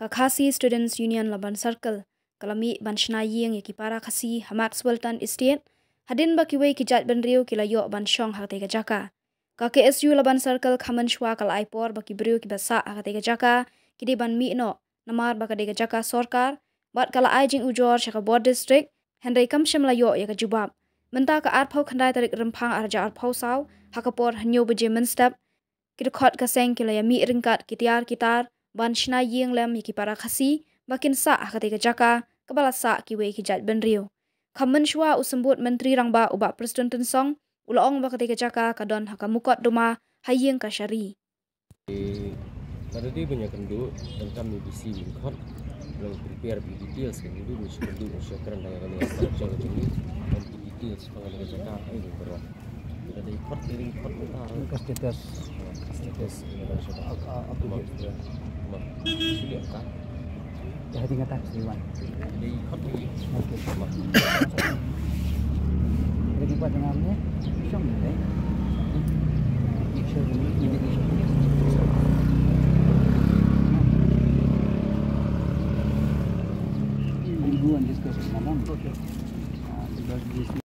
Kakasi Students Union Laban Circle, Kalami Banshna Yeng Yaki Para Kasi Hamad Sultan Estate, Hadin Bakiwe Kijat Benriu Kila Yok Ban Shong Hakte Gajaka. KKSU Laban Circle Kaman Shwa Kal Aipor Baki Briu Kibasa Hakte Gajaka, Kidi Ban Mi No, Namar Bakade Gajaka Sorkar, Bat Kala Aijing Ujor Shaka Board District, Henry Kamshim Layo Yaka Jubab. Menta ka arpo khandai tarik rempang arja arpo sao, hakapor hanyo bujie menstep, kita khot ka seng kila ya mi ringkat kitiar kitar, banshina ying lem hiki para khasi bakin sa akate ka jaka kabala sa kiwe ki jat ben rio khamun shwa usambut menteri rangba uba president ten song ulong bakate ka jaka kadon hakamukot duma hayeng ka shari Kadang-kadang punya kendur dan kami bisi mengkot dalam prepare lebih detail sekali dulu mesti kendur mesti kerana dengan kami yang terjaga ini dan lebih detail sekali dengan jaga ini berapa kita dapat ini dapat kita status Malaysia apa apa dia apa silakan dah tinggal tak siwan di kopi okey sama lagi buat dengan ni syong ni eh ini ini ini Ini bukan diskusi, namun. Okay. Sebab ah, diskusi.